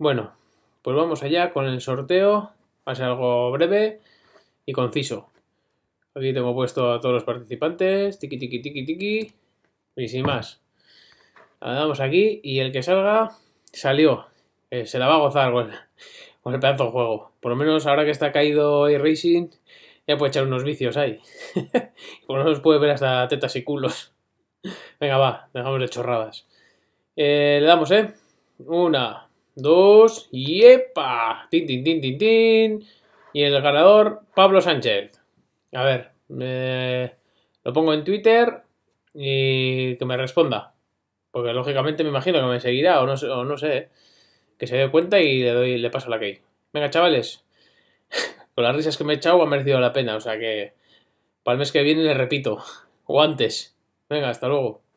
Bueno, pues vamos allá con el sorteo. Va a ser algo breve y conciso. Aquí tengo puesto a todos los participantes. Tiki, tiki, tiki, tiki. Y sin más. La damos aquí y el que salga, salió. Eh, se la va a gozar con, el pedazo de juego. Por lo menos ahora que está caído racing ya puede echar unos vicios ahí. Por lo menos puede ver hasta tetas y culos. Venga, va, dejamos de chorradas. Eh, le damos, ¿eh? Una, dos yepa, ¡Tin, tin, tin, tin, tin! Y el ganador, Pablo Sánchez. A ver, lo pongo en Twitter y que me responda. Porque lógicamente me imagino que me seguirá o no, sé. Que se dé cuenta y le, doy, le paso la key. Venga, chavales. Con las risas que me he echado ha merecido la pena. O sea que para el mes que viene le repito. O antes. Venga, hasta luego.